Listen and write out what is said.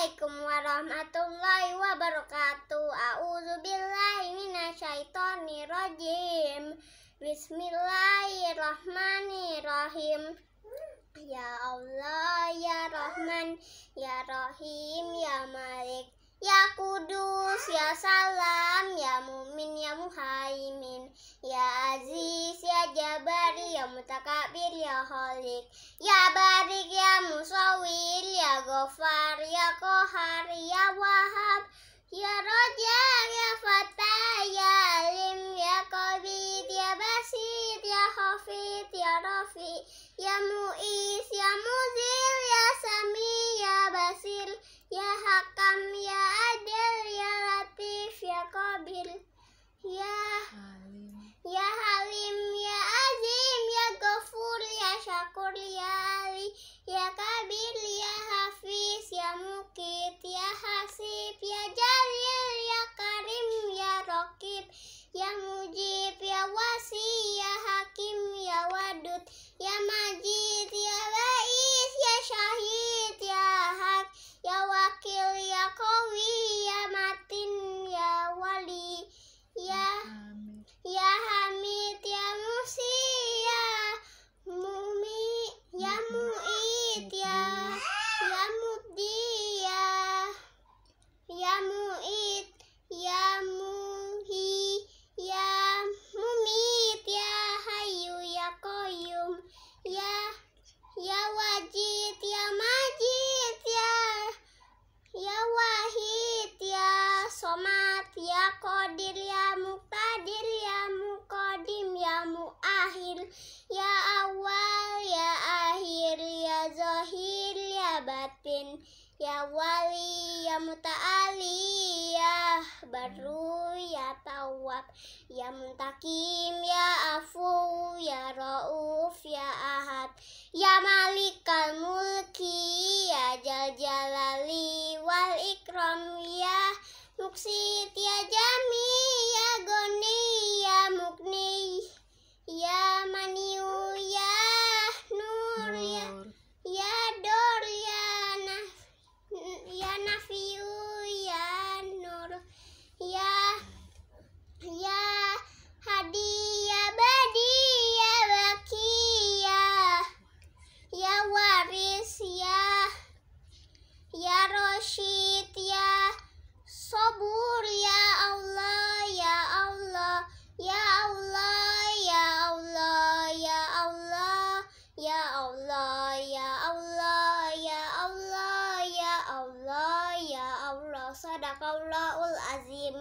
Assalamualaikum warahmatullahi wabarakatuh. A'udzubillahi minasyaitonirrajim. Bismillahirrahmanirrahim. Ya Allah, ya Rahman, ya Rahim, ya Malik, ya Kudus, ya Salam, ya Mumin, ya Muhaimin, ya Aziz, ya Jabari, ya Mutakabir, ya Holik, ya Barik, ya Musawir. Ghafar Ya Qahar Ya Wahab Ya Raja Ya Fatah Ya Alim Ya Qabid Ya Basid, Ya Hafid Ya Rafi Ya Mu'is Ya Muzil Ya Sami Ya Basir Ya Hakam Ya Yeah, my. batin ya wali ya muta'ali ya baru ya tawab ya muntakim ya afu ya rauf ya ahad ya malikal mulki ya jal jalali wal ikram ya muksit ya jal Sadaqallahu'l azim.